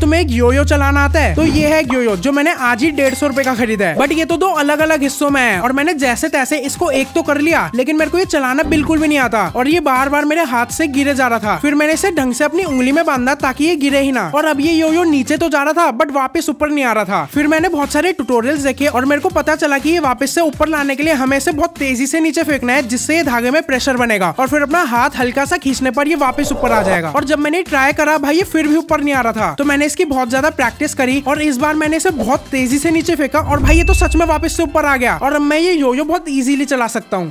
तुम्हें एक योयो चलाना आता है तो ये है योयो जो मैंने आज ही डेढ़ सौ रुपए का खरीदा है बट ये तो दो अलग अलग हिस्सों में है और मैंने जैसे तैसे इसको एक तो कर लिया लेकिन मेरे को ये चलाना बिल्कुल भी नहीं आता और ये बार बार मेरे हाथ से गिरे जा रहा था फिर मैंने इसे ढंग से अपनी उंगली में बांधा ताकि ये गिरे ही ना और अब ये योयो नीचे तो जा रहा था बट वापस ऊपर नहीं आ रहा था फिर मैंने बहुत सारे ट्यूटोरियल देखे और मेरे को पता चला की ये वापस से ऊपर लाने के लिए हमें इसे बहुत तेजी से नीचे फेंकना है जिससे ये धागे में प्रेशर बनेगा और फिर अपना हाथ हल्का सा खींचने पर ये वापस ऊपर आ जाएगा और जब मैंने ट्राई करा भाई ये फिर भी ऊपर नहीं आ रहा था तो मैंने इसकी बहुत ज्यादा प्रैक्टिस करी और इस बार मैंने इसे बहुत तेजी से नीचे फेंका और भाई ये तो सच में वापस से ऊपर आ गया और मैं ये योयो बहुत इजीली चला सकता हूँ